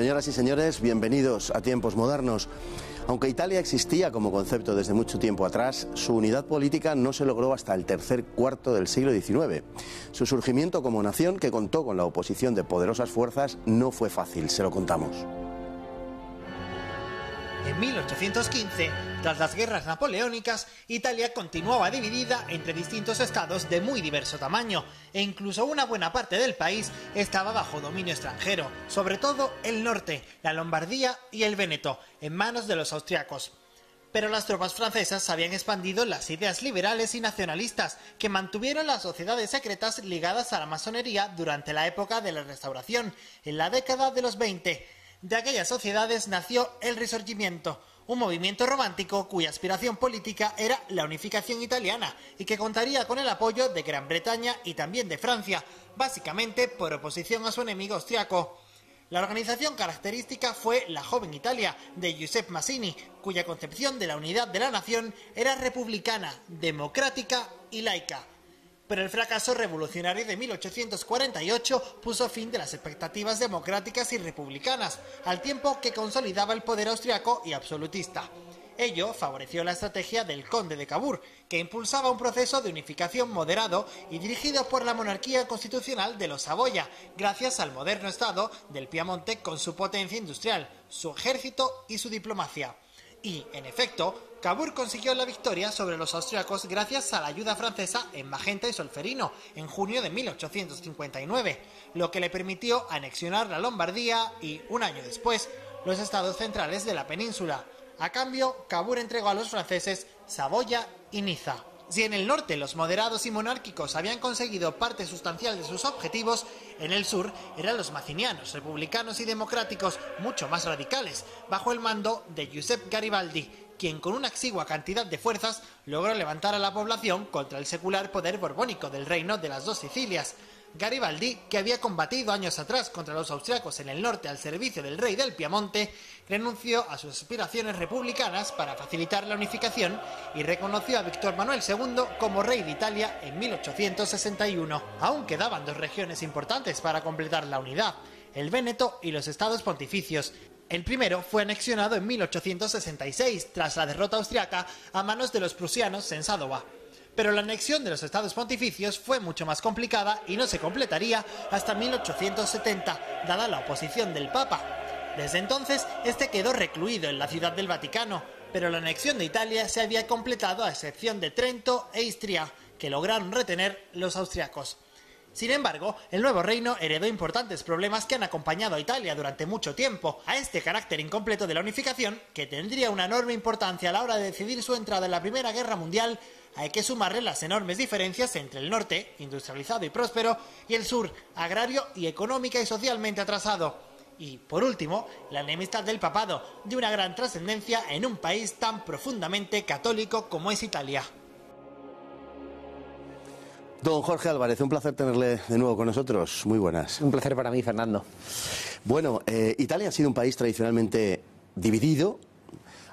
Señoras y señores, bienvenidos a tiempos modernos. Aunque Italia existía como concepto desde mucho tiempo atrás, su unidad política no se logró hasta el tercer cuarto del siglo XIX. Su surgimiento como nación, que contó con la oposición de poderosas fuerzas, no fue fácil, se lo contamos. En 1815, tras las guerras napoleónicas, Italia continuaba dividida entre distintos estados de muy diverso tamaño, e incluso una buena parte del país estaba bajo dominio extranjero, sobre todo el norte, la Lombardía y el Véneto, en manos de los austriacos. Pero las tropas francesas habían expandido las ideas liberales y nacionalistas que mantuvieron las sociedades secretas ligadas a la masonería durante la época de la Restauración, en la década de los 20, de aquellas sociedades nació el Risorgimento, un movimiento romántico cuya aspiración política era la unificación italiana y que contaría con el apoyo de Gran Bretaña y también de Francia, básicamente por oposición a su enemigo austriaco. La organización característica fue la Joven Italia de Giuseppe Massini, cuya concepción de la unidad de la nación era republicana, democrática y laica, pero el fracaso revolucionario de 1848 puso fin a las expectativas democráticas y republicanas, al tiempo que consolidaba el poder austriaco y absolutista. Ello favoreció la estrategia del conde de Cabur, que impulsaba un proceso de unificación moderado y dirigido por la monarquía constitucional de los Saboya, gracias al moderno estado del Piamonte con su potencia industrial, su ejército y su diplomacia. Y, en efecto, Cavour consiguió la victoria sobre los austriacos gracias a la ayuda francesa en Magenta y Solferino en junio de 1859, lo que le permitió anexionar la Lombardía y, un año después, los estados centrales de la península. A cambio, Cabur entregó a los franceses Saboya y Niza. Si en el norte los moderados y monárquicos habían conseguido parte sustancial de sus objetivos, en el sur eran los macinianos, republicanos y democráticos mucho más radicales, bajo el mando de Giuseppe Garibaldi, quien con una exigua cantidad de fuerzas logró levantar a la población contra el secular poder borbónico del reino de las dos Sicilias. Garibaldi, que había combatido años atrás contra los austriacos en el norte al servicio del rey del Piamonte, renunció a sus aspiraciones republicanas para facilitar la unificación y reconoció a Víctor Manuel II como rey de Italia en 1861. Aún quedaban dos regiones importantes para completar la unidad, el Véneto y los estados pontificios, el primero fue anexionado en 1866 tras la derrota austriaca a manos de los prusianos en Sadowa. Pero la anexión de los estados pontificios fue mucho más complicada y no se completaría hasta 1870, dada la oposición del Papa. Desde entonces, este quedó recluido en la ciudad del Vaticano, pero la anexión de Italia se había completado a excepción de Trento e Istria, que lograron retener los austriacos. Sin embargo, el nuevo reino heredó importantes problemas que han acompañado a Italia durante mucho tiempo, a este carácter incompleto de la unificación, que tendría una enorme importancia a la hora de decidir su entrada en la Primera Guerra Mundial, hay que sumarle las enormes diferencias entre el norte, industrializado y próspero, y el sur, agrario y económica y socialmente atrasado. Y, por último, la enemistad del papado, de una gran trascendencia en un país tan profundamente católico como es Italia. Don Jorge Álvarez, un placer tenerle de nuevo con nosotros. Muy buenas. Un placer para mí, Fernando. Bueno, eh, Italia ha sido un país tradicionalmente dividido,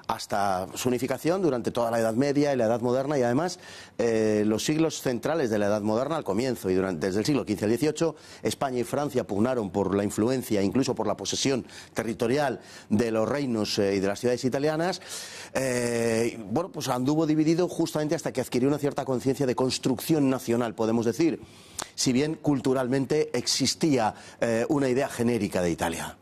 hasta su unificación durante toda la Edad Media y la Edad Moderna y además eh, los siglos centrales de la Edad Moderna al comienzo y durante, desde el siglo XV al XVIII España y Francia pugnaron por la influencia incluso por la posesión territorial de los reinos eh, y de las ciudades italianas eh, bueno pues anduvo dividido justamente hasta que adquirió una cierta conciencia de construcción nacional podemos decir si bien culturalmente existía una idea genérica de Italia.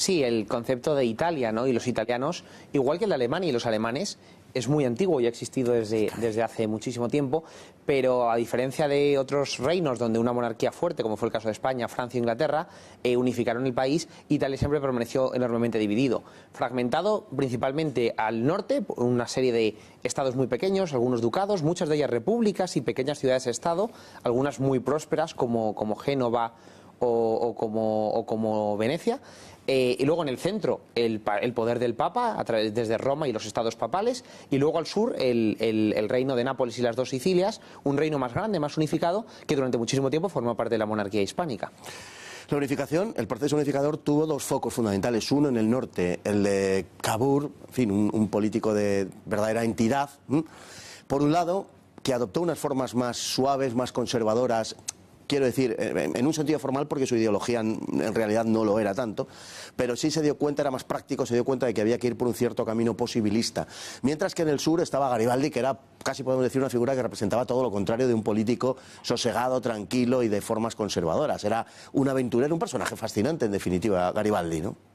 Sí, el concepto de Italia, ¿no? Y los italianos, igual que el Alemania y los alemanes, es muy antiguo y ha existido desde, hace muchísimo tiempo, pero a diferencia de otros reinos donde una monarquía fuerte, como fue el caso de España, Francia e Inglaterra, eh, unificaron el país, Italia siempre permaneció enormemente dividido, fragmentado principalmente al norte, por una serie de estados muy pequeños, algunos ducados, muchas de ellas repúblicas y pequeñas ciudades-estado, algunas muy prósperas como, como Génova o, como, Venecia. Eh, y luego en el centro el, poder del Papa a través, desde Roma y los estados papales, y luego al sur el, reino de Nápoles y las dos Sicilias, un reino más grande, más unificado, que durante muchísimo tiempo formó parte de la monarquía hispánica. La unificación, el proceso unificador tuvo dos focos fundamentales. Uno en el norte, el de Cabur, fin, un político de verdadera entidad. Por un lado, que adoptó unas formas más suaves, más conservadoras, quiero decir, en un sentido formal porque su ideología en realidad no lo era tanto, pero sí se dio cuenta, era más práctico, se dio cuenta de que había que ir por un cierto camino posibilista. Mientras que en el sur estaba Garibaldi, que era casi podemos decir una figura que representaba todo lo contrario de un político sosegado, tranquilo y de formas conservadoras. Era un aventurero, un personaje fascinante en definitiva, Garibaldi, ¿no?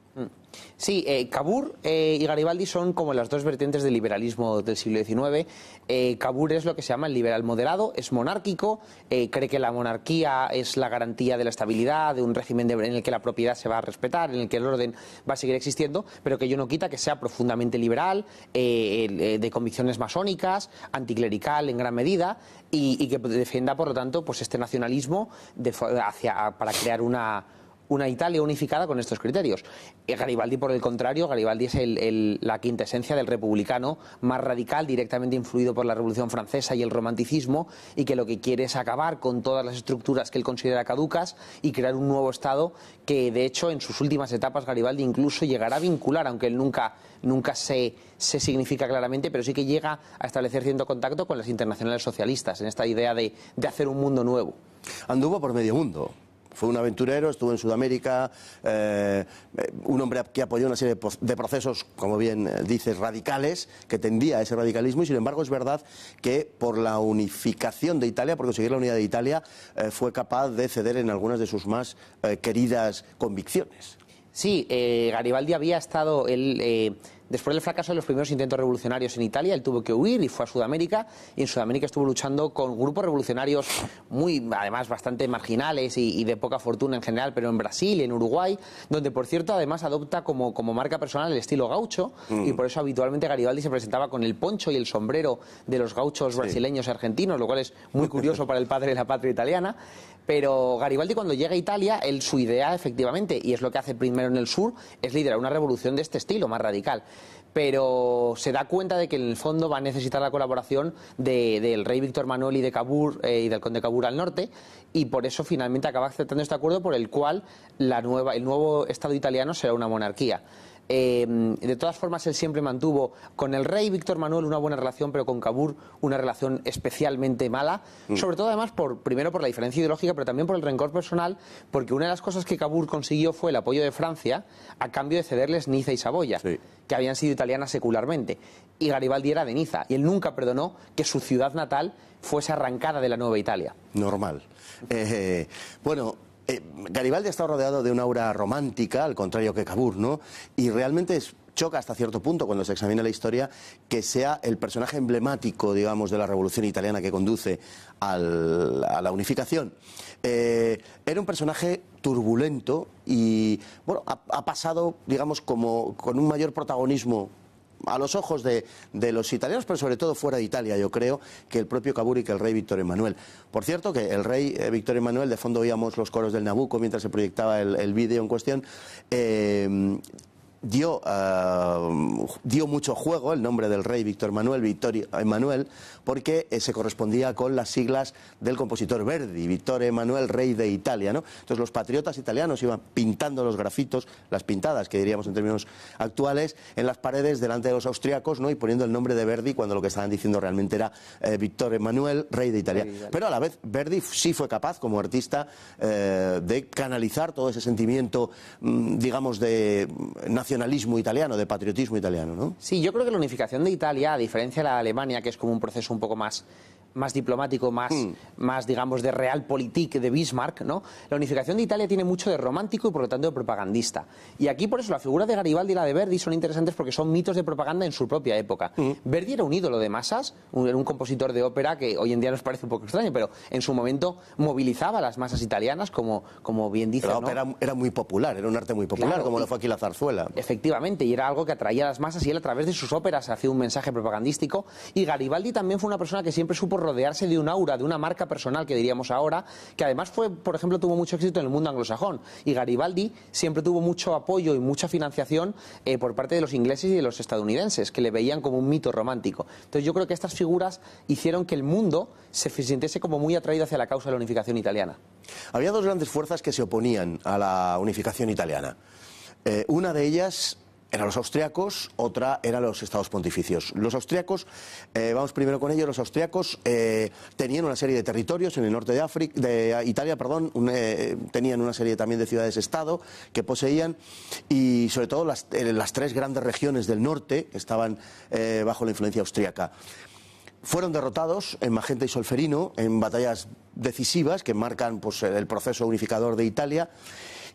Sí, Cabur eh, eh, y Garibaldi son como las dos vertientes del liberalismo del siglo XIX. Eh, Cabur es lo que se llama el liberal moderado, es monárquico, eh, cree que la monarquía es la garantía de la estabilidad, de un régimen en el que la propiedad se va a respetar, en el que el orden va a seguir existiendo, pero que ello no quita que sea profundamente liberal, de convicciones masónicas, anticlerical en gran medida, y, que defienda, por lo tanto, pues este nacionalismo de, hacia, para crear una una Italia unificada con estos criterios. Eh, Garibaldi, por el contrario, Garibaldi es el, quinta la quintesencia del republicano más radical, directamente influido por la Revolución Francesa y el romanticismo, y que lo que quiere es acabar con todas las estructuras que él considera caducas y crear un nuevo Estado que, de hecho, en sus últimas etapas Garibaldi incluso llegará a vincular, aunque él nunca, nunca se, se significa claramente, pero sí que llega a establecer cierto contacto con las internacionales socialistas, en esta idea de, de hacer un mundo nuevo. Anduvo por medio mundo. Fue un aventurero, estuvo en Sudamérica, eh, un hombre que apoyó una serie de procesos, como bien eh, dices, radicales, que tendía a ese radicalismo y sin embargo es verdad que por la unificación de Italia, por conseguir la unidad de Italia, eh, fue capaz de ceder en algunas de sus más queridas convicciones. Sí, Garibaldi había estado... Él, Después del fracaso de los primeros intentos revolucionarios en Italia, él tuvo que huir y fue a Sudamérica. Y en Sudamérica estuvo luchando con grupos revolucionarios muy, además, bastante marginales y, de poca fortuna en general, pero en Brasil, y en Uruguay, donde, por cierto, además adopta como, marca personal el estilo gaucho. Y mm. por eso habitualmente Garibaldi se presentaba con el poncho y el sombrero de los gauchos brasileños y argentinos, lo cual es muy curioso para el padre de la patria italiana. Pero Garibaldi cuando llega a Italia, él, su idea efectivamente, y es lo que hace primero en el sur, es liderar una revolución de este estilo, más radical pero se da cuenta de que en el fondo va a necesitar la colaboración del rey Víctor Manuel y de Cabur eh, y del conde Cabur al norte y por eso finalmente acaba aceptando este acuerdo por el cual la nueva, el nuevo Estado italiano será una monarquía. Em, de todas formas, él siempre mantuvo con el rey Víctor Manuel una buena relación, pero con Cabur una relación especialmente mala. Mm. Sobre todo, además, por, primero por la diferencia ideológica, pero también por el rencor personal, porque una de las cosas que Cabur consiguió fue el apoyo de Francia a cambio de cederles Niza y Saboya, que habían sido italianas secularmente. Y Garibaldi era de Niza, y él nunca perdonó que su ciudad natal fuese arrancada de la Nueva Italia. Normal. Eh, bueno, eh, Garibaldi ha estado rodeado de una aura romántica, al contrario que Cabur, ¿no? Y realmente es choca hasta cierto punto cuando se examina la historia que sea el personaje emblemático, digamos, de la revolución italiana que conduce a la unificación. Eh, era un personaje turbulento y, bueno, ha, ha pasado, digamos, como con un mayor protagonismo a los ojos de, los italianos, pero sobre todo fuera de Italia, yo creo, que el propio Caburi que el rey Víctor Emanuel. Por cierto, que el rey eh, Víctor Emanuel, de fondo oíamos los coros del Nabucco mientras se proyectaba el, vídeo en cuestión, eh, dio, eh, dio mucho juego el nombre del rey Víctor Manuel, Vittorio Emanuel, porque eh, se correspondía con las siglas del compositor Verdi, Víctor Emanuel, rey de Italia. ¿no? Entonces los patriotas italianos iban pintando los grafitos, las pintadas, que diríamos en términos actuales, en las paredes delante de los austriacos ¿no? y poniendo el nombre de Verdi cuando lo que estaban diciendo realmente era eh, Víctor Emanuel, rey de Italia. Pero a la vez Verdi sí fue capaz como artista de canalizar todo ese sentimiento, mm, digamos, de nacional mm, nacionalismo italiano, de patriotismo italiano, ¿no? Sí, yo creo que la unificación de Italia, a diferencia de la de Alemania, que es como un proceso un poco más más diplomático, más, mm. más digamos, de realpolitik de Bismarck, ¿no? La unificación de Italia tiene mucho de romántico y por lo tanto de propagandista. Y aquí por eso la figura de Garibaldi y la de Verdi son interesantes porque son mitos de propaganda en su propia época. Mm. Verdi era un ídolo de masas, un, un compositor de ópera que hoy en día nos parece un poco extraño, pero en su momento movilizaba a las masas italianas, como, como bien dice. La ópera era muy popular, era un arte muy popular, como lo fue aquí la zarzuela. Efectivamente, y era algo que atraía a las masas y él a través de sus óperas hacía un mensaje propagandístico. Y Garibaldi también fue una persona que siempre supo rodearse de un aura, de una marca personal que diríamos ahora, que además fue, por ejemplo, tuvo mucho éxito en el mundo anglosajón. Y Garibaldi siempre tuvo mucho apoyo y mucha financiación eh, por parte de los ingleses y de los estadounidenses, que le veían como un mito romántico. Entonces yo creo que estas figuras hicieron que el mundo se sintiese como muy atraído hacia la causa de la unificación italiana. Había dos grandes fuerzas que se oponían a la unificación italiana. Eh, una de ellas eran los austriacos, otra era los estados pontificios. Los austriacos, eh, vamos primero con ellos, los austriacos eh, tenían una serie de territorios en el norte de, África, de Italia, perdón, eh, tenían una serie también de ciudades-estado que poseían y sobre todo las, tres grandes regiones del norte estaban bajo la influencia austriaca fueron derrotados en Magenta y Solferino en batallas decisivas que marcan pues, el proceso unificador de Italia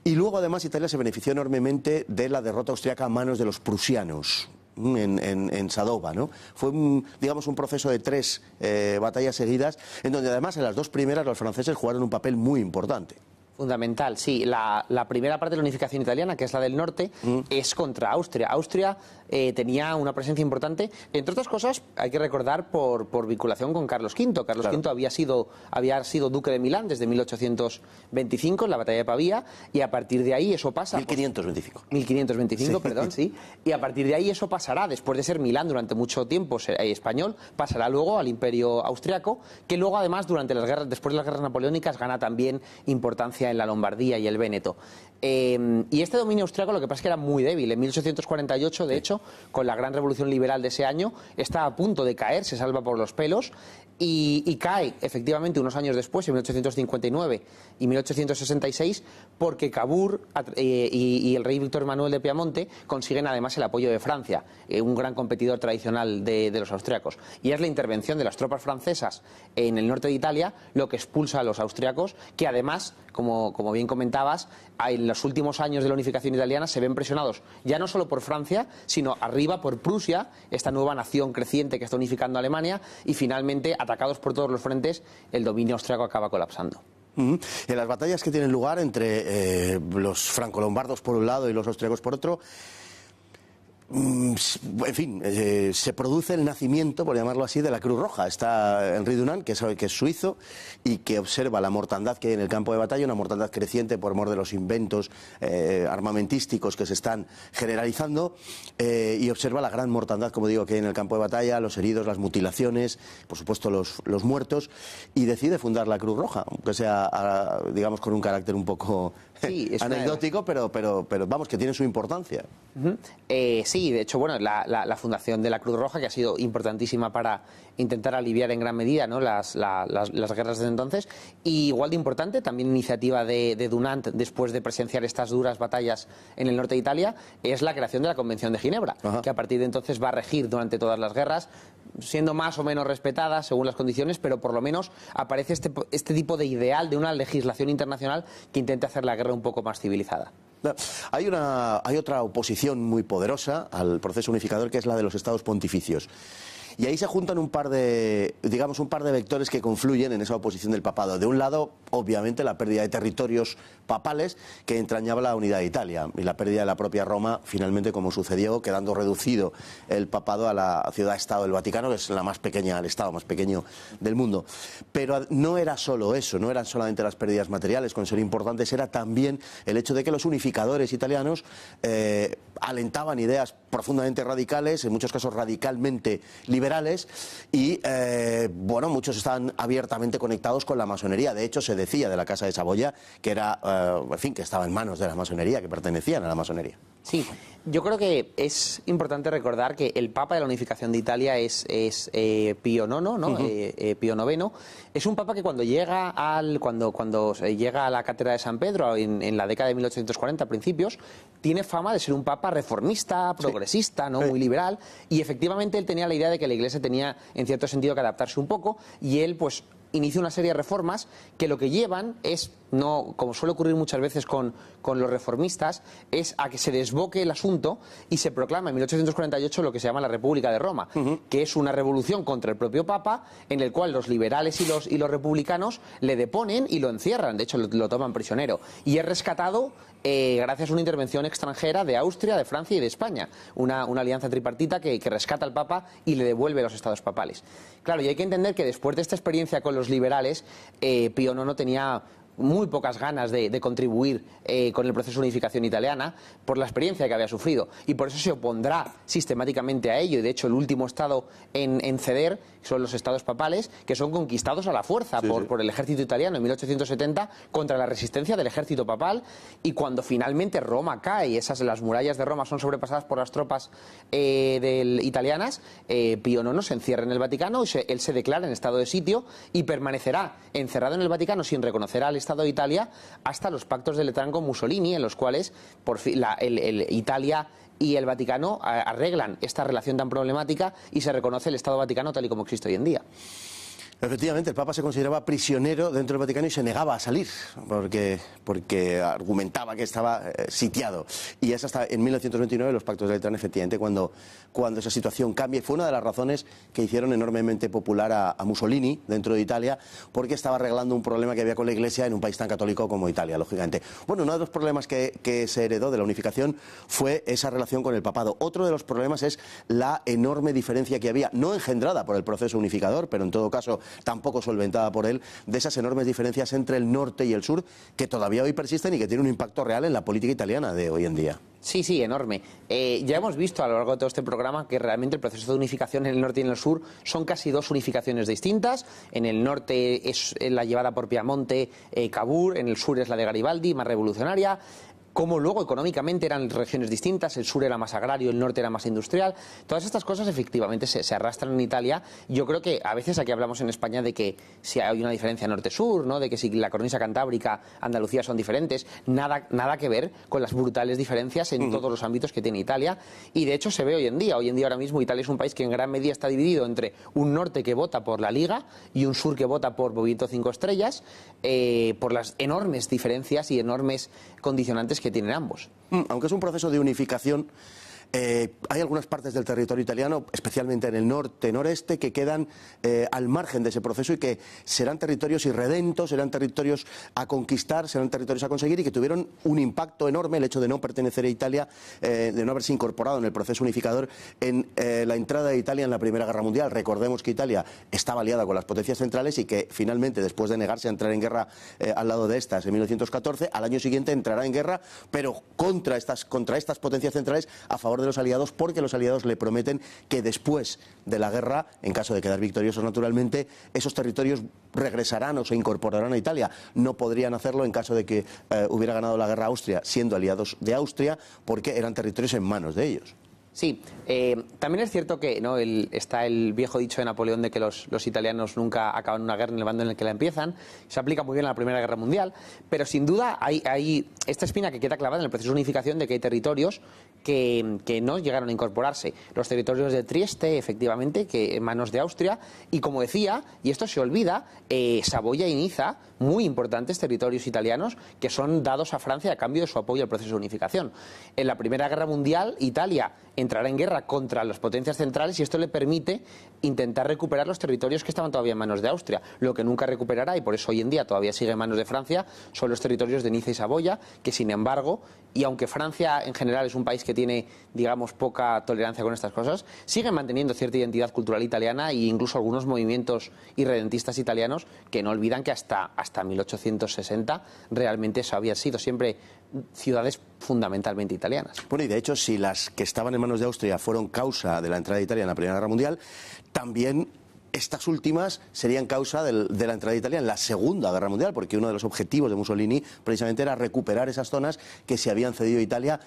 y luego, además, Italia se benefició enormemente de la derrota austriaca a manos de los prusianos. Mm, en, en, Sadova. ¿no? Fue, un, digamos, un proceso de tres eh, batallas seguidas, en donde además en las dos primeras los franceses jugaron un papel muy importante. Fundamental, sí. La, primera parte de la unificación italiana, que es la del norte, mm. es contra Austria. Austria eh, tenía una presencia importante, entre otras cosas, hay que recordar, por, por vinculación con Carlos V. Carlos V había sido, había sido duque de Milán desde 1825, en la batalla de Pavía, y a partir de ahí eso pasa... 1525. 1525, perdón, sí. Y a partir de ahí eso pasará, después de ser Milán durante mucho tiempo eh, español, pasará luego al imperio austriaco, que luego además durante las guerras, después de las guerras napoleónicas gana también importancia en la Lombardía y el Véneto. Em, y este dominio austriaco lo que pasa es que era muy débil. En 1848, de hecho, con la gran revolución liberal de ese año, está a punto de caer, se salva por los pelos y, cae efectivamente unos años después, en 1859 y 1866, porque Cabur eh, y, el rey Víctor Manuel de Piamonte consiguen además el apoyo de Francia, eh, un gran competidor tradicional de, de los austriacos. Y es la intervención de las tropas francesas en el norte de Italia lo que expulsa a los austriacos, que además, como como, bien comentabas, en los últimos años de la unificación italiana se ven presionados ya no solo por Francia, sino arriba por Prusia, esta nueva nación creciente que está unificando a Alemania, y finalmente, atacados por todos los frentes, el dominio austriaco acaba colapsando. En las batallas que tienen lugar entre eh, los francolombardos por un lado y los austriacos por otro, Mm, en fin, eh, se produce el nacimiento, por llamarlo así, de la Cruz Roja. Está Henri Dunant, que sabe que es suizo y que observa la mortandad que hay en el campo de batalla, una mortandad creciente por amor de los inventos eh, armamentísticos que se están generalizando, eh, y observa la gran mortandad, como digo, que hay en el campo de batalla, los heridos, las mutilaciones, por supuesto los, muertos, y decide fundar la Cruz Roja, aunque sea, ah, digamos, con un carácter un poco Sí, es anecdótico, pero, pero, pero vamos, que tiene su importancia. Eh, sí, de hecho, bueno, la, fundación de la Cruz Roja, que ha sido importantísima para intentar aliviar en gran medida ¿no? las, las, guerras desde entonces, y igual de importante, también iniciativa de, de, Dunant, después de presenciar estas duras batallas en el norte de Italia, es la creación de la Convención de Ginebra, que a partir de entonces va a regir durante todas las guerras, siendo más o menos respetada según las condiciones, pero por lo menos aparece este, este tipo de ideal de una legislación internacional que intente hacer la guerra un poco más civilizada. Hay, hay otra oposición muy poderosa al proceso unificador que es la de los estados pontificios. Y ahí se juntan un par de, digamos, un par de vectores que confluyen en esa oposición del papado. De un lado, obviamente, la pérdida de territorios papales que entrañaba la unidad de Italia y la pérdida de la propia Roma, finalmente, como sucedió, quedando reducido el papado a la ciudad-estado del Vaticano, que es la más pequeña, el estado más pequeño del mundo. Pero no era solo eso, no eran solamente las pérdidas materiales, con ser importantes, era también el hecho de que los unificadores italianos eh, alentaban ideas profundamente radicales, en muchos casos radicalmente liberales, y eh, bueno, muchos estaban abiertamente conectados con la masonería. De hecho, se decía de la Casa de Saboya que era, eh, en fin, que estaba en manos de la masonería, que pertenecían a la masonería. Sí, yo creo que es importante recordar que el Papa de la Unificación de Italia es, es eh, Pío IX, ¿no? Pío IX. Es un Papa que cuando llega al cuando cuando llega a la Cátedra de San Pedro en, en la década de 1840 a principios tiene fama de ser un papa reformista, progresista, ¿no? muy liberal, y efectivamente él tenía la idea de que la Iglesia tenía, en cierto sentido, que adaptarse un poco, y él, pues, inicia una serie de reformas que lo que llevan es no, como suele ocurrir muchas veces con, los reformistas, es a que se desboque el asunto y se proclama en 1848 lo que se llama la República de Roma, que es una revolución contra el propio Papa, en el cual los liberales y los, y los republicanos le deponen y lo encierran, de hecho lo, toman prisionero. Y es rescatado eh, gracias a una intervención extranjera de Austria, de Francia y de España, una, alianza tripartita que, rescata al Papa y le devuelve los estados papales. Claro, y hay que entender que después de esta experiencia con los liberales, eh, Pío IX no tenía muy pocas ganas de, contribuir eh, con el proceso de unificación italiana por la experiencia que había sufrido. Y por eso se opondrá sistemáticamente a ello. Y de hecho, el último estado en, ceder son los estados papales, que son conquistados a la fuerza por, el ejército italiano en 1870 contra la resistencia del ejército papal. Y cuando finalmente Roma cae y esas las murallas de Roma son sobrepasadas por las tropas eh, italianas, eh, Pío IX se encierra en el Vaticano y él se declara en estado de sitio y permanecerá encerrado en el Vaticano sin reconocer al Estado de Italia hasta los pactos de Letrán con Mussolini, en los cuales por Italia y el Vaticano eh, arreglan esta relación tan problemática y se reconoce el Estado Vaticano tal y como existe hoy en día. Efectivamente, el Papa se consideraba prisionero dentro del Vaticano y se negaba a salir porque, argumentaba que estaba eh, sitiado. Y es hasta en 1929 los pactos de Letrán, efectivamente, cuando, esa situación cambia. Fue una de las razones que hicieron enormemente popular a, Mussolini dentro de Italia porque estaba arreglando un problema que había con la Iglesia en un país tan católico como Italia, lógicamente. Bueno, uno de los problemas que se heredó de la unificación fue esa relación con el papado. Otro de los problemas es la enorme diferencia que había, no engendrada por el proceso unificador, pero en todo caso tampoco solventada por él, de esas enormes diferencias entre el norte y el sur que todavía hoy persisten y que tienen un impacto real en la política italiana de hoy en día. Sí, sí, enorme. Eh, ya hemos visto a lo largo de todo este programa que realmente el proceso de unificación en el norte y en el sur son casi dos unificaciones distintas. En el norte es la llevada por Piamonte, eh, Cabur, en el sur es la de Garibaldi, más revolucionaria. ...como luego económicamente eran regiones distintas, el sur era más agrario, el norte era más industrial. Todas estas cosas efectivamente se, arrastran en Italia. Yo creo que a veces aquí hablamos en España de que si hay una diferencia norte-sur, ¿no? de que si la cornisa cantábrica, Andalucía son diferentes, nada, nada que ver con las brutales diferencias en todos los ámbitos que tiene Italia. Y de hecho se ve hoy en día. Hoy en día ahora mismo Italia es un país que en gran medida está dividido entre un norte que vota por la Liga y un sur que vota por Movimiento 5 Estrellas, eh, por las enormes diferencias y enormes condicionantes que tienen ambos. Mm, aunque es un proceso de unificación eh, hay algunas partes del territorio italiano, especialmente en el norte, noreste, que quedan eh, al margen de ese proceso y que serán territorios irredentos, serán territorios a conquistar, serán territorios a conseguir y que tuvieron un impacto enorme el hecho de no pertenecer a Italia, eh, de no haberse incorporado en el proceso unificador en la entrada de Italia en la Primera Guerra Mundial. Recordemos que Italia estaba aliada con las potencias centrales y que finalmente, después de negarse a entrar en guerra al lado de estas en 1914, al año siguiente entrará en guerra, pero contra estas, contra estas potencias centrales a favor de los aliados porque los aliados le prometen que después de la guerra, en caso de quedar victoriosos naturalmente, esos territorios regresarán o se incorporarán a Italia. No podrían hacerlo en caso de que eh, hubiera ganado la guerra Austria, siendo aliados de Austria, porque eran territorios en manos de ellos. Sí, eh, también es cierto que ¿no? está el viejo dicho de Napoleón de que los, italianos nunca acaban una guerra en el bando en el que la empiezan. Se aplica muy bien a la Primera Guerra Mundial, pero sin duda hay, hay esta espina que queda clavada en el proceso de unificación de que hay territorios que, no llegaron a incorporarse. Los territorios de Trieste, efectivamente, que en manos de Austria, y como decía, y esto se olvida, eh, Saboya y Niza, muy importantes territorios italianos que son dados a Francia a cambio de su apoyo al proceso de unificación. En la Primera Guerra Mundial, Italia entrará en guerra contra las potencias centrales y esto le permite intentar recuperar los territorios que estaban todavía en manos de Austria. Lo que nunca recuperará, y por eso hoy en día todavía sigue en manos de Francia, son los territorios de Niza y Saboya, que sin embargo, y aunque Francia en general es un país que que tiene, digamos, poca tolerancia con estas cosas, siguen manteniendo cierta identidad cultural italiana e incluso algunos movimientos irredentistas italianos que no olvidan que hasta, hasta 1860 realmente eso había sido siempre ciudades fundamentalmente italianas. Bueno, y de hecho, si las que estaban en manos de Austria fueron causa de la entrada de Italia en la Primera Guerra Mundial, también estas últimas serían causa de la entrada de Italia en la Segunda Guerra Mundial, porque uno de los objetivos de Mussolini precisamente era recuperar esas zonas que se habían cedido a Italia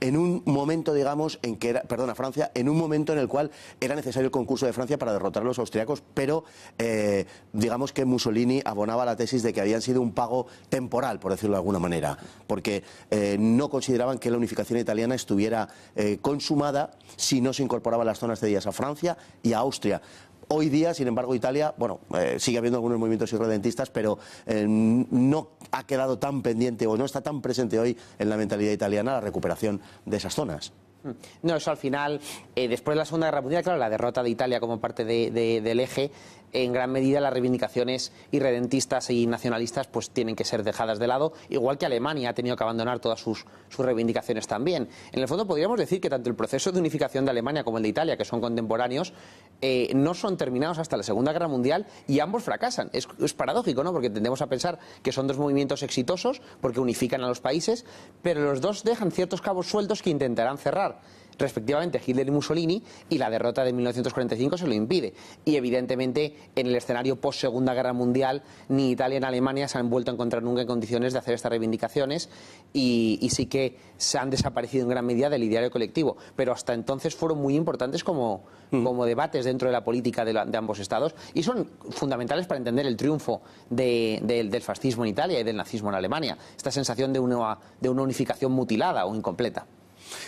en un momento, digamos, en que era, perdón, Francia, en un momento en el cual era necesario el concurso de Francia para derrotar a los austriacos, pero eh, digamos que Mussolini abonaba la tesis de que habían sido un pago temporal, por decirlo de alguna manera, porque eh, no consideraban que la unificación italiana estuviera eh, consumada si no se incorporaban las zonas de cedidas a Francia y a Austria. Hoy día, sin embargo, Italia, bueno, eh, sigue habiendo algunos movimientos irredentistas, pero eh, no ha quedado tan pendiente o no está tan presente hoy en la mentalidad italiana la recuperación de esas zonas. Mm. No, eso al final, eh, después de la Segunda Guerra Mundial, claro, la derrota de Italia como parte del eje, en gran medida las reivindicaciones irredentistas y nacionalistas pues tienen que ser dejadas de lado, igual que Alemania ha tenido que abandonar todas sus, sus reivindicaciones también. En el fondo podríamos decir que tanto el proceso de unificación de Alemania como el de Italia, que son contemporáneos, eh, no son terminados hasta la Segunda Guerra Mundial y ambos fracasan. Es, es paradójico, ¿no? Porque tendemos a pensar que son dos movimientos exitosos porque unifican a los países, pero los dos dejan ciertos cabos sueltos que intentarán cerrar respectivamente Hitler y Mussolini y la derrota de 1945 se lo impide. Y evidentemente en el escenario post Segunda Guerra Mundial ni Italia ni Alemania se han vuelto a encontrar nunca en condiciones de hacer estas reivindicaciones y, sí que se han desaparecido en gran medida del ideario colectivo. Pero hasta entonces fueron muy importantes como, mm. debates dentro de la política de, ambos estados y son fundamentales para entender el triunfo del fascismo en Italia y del nazismo en Alemania. Esta sensación de una unificación mutilada o incompleta.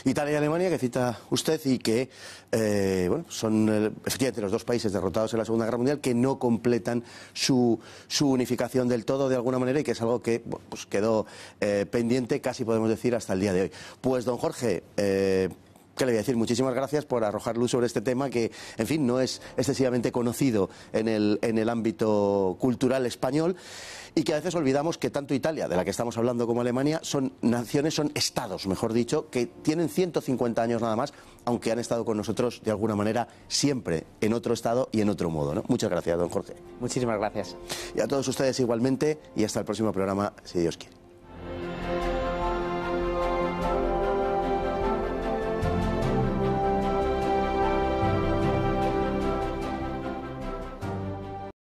Italia y Alemania, que cita usted, y que eh, son eh, efectivamente los dos países derrotados en la Segunda Guerra Mundial que no completan su, unificación del todo de alguna manera y que es algo que pues quedó eh, pendiente, casi podemos decir, hasta el día de hoy. Pues, don Jorge, ¿Qué le voy a decir? Muchísimas gracias por arrojar luz sobre este tema que, en fin, no es excesivamente conocido en el, en el ámbito cultural español y que a veces olvidamos que tanto Italia, de la que estamos hablando, como Alemania, son naciones, son estados, mejor dicho, que tienen 150 años nada más, aunque han estado con nosotros de alguna manera siempre en otro estado y en otro modo. Muchas gracias, don Jorge. Muchísimas gracias. Y a todos ustedes igualmente y hasta el próximo programa, si Dios quiere.